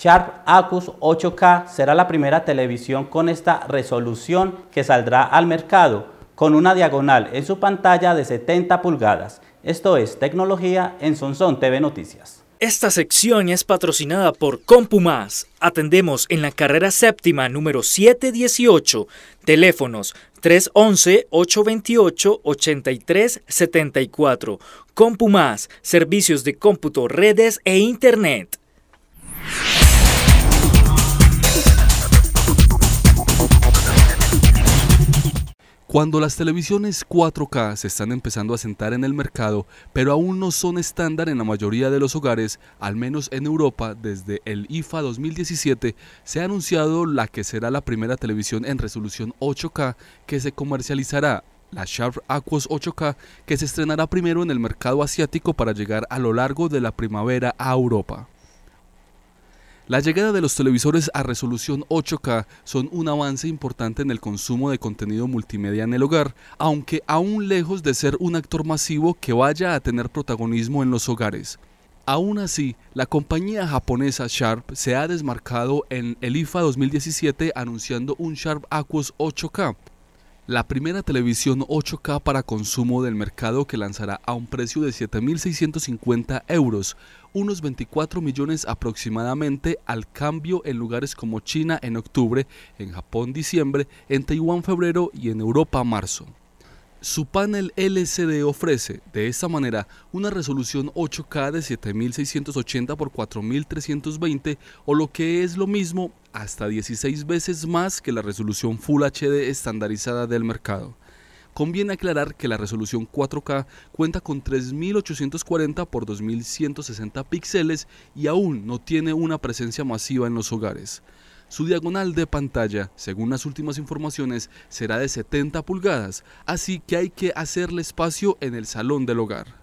Sharp Acus 8K será la primera televisión con esta resolución que saldrá al mercado con una diagonal en su pantalla de 70 pulgadas. Esto es tecnología en Sonson TV Noticias. Esta sección es patrocinada por CompuMás. Atendemos en la carrera séptima número 718. Teléfonos 311-828-8374. CompuMás, servicios de cómputo, redes e internet. Cuando las televisiones 4K se están empezando a sentar en el mercado, pero aún no son estándar en la mayoría de los hogares, al menos en Europa, desde el IFA 2017 se ha anunciado la que será la primera televisión en resolución 8K que se comercializará, la Sharp Aquos 8K, que se estrenará primero en el mercado asiático para llegar a lo largo de la primavera a Europa. La llegada de los televisores a resolución 8K son un avance importante en el consumo de contenido multimedia en el hogar, aunque aún lejos de ser un actor masivo que vaya a tener protagonismo en los hogares. Aún así, la compañía japonesa Sharp se ha desmarcado en el IFA 2017 anunciando un Sharp Aquos 8K, la primera televisión 8K para consumo del mercado que lanzará a un precio de 7.650 euros, unos 24 millones aproximadamente al cambio en lugares como China en octubre, en Japón diciembre, en Taiwán febrero y en Europa marzo. Su panel LCD ofrece, de esta manera, una resolución 8K de 7680 x 4320 o lo que es lo mismo, hasta 16 veces más que la resolución Full HD estandarizada del mercado. Conviene aclarar que la resolución 4K cuenta con 3840 x 2160 píxeles y aún no tiene una presencia masiva en los hogares. Su diagonal de pantalla, según las últimas informaciones, será de 70 pulgadas, así que hay que hacerle espacio en el salón del hogar.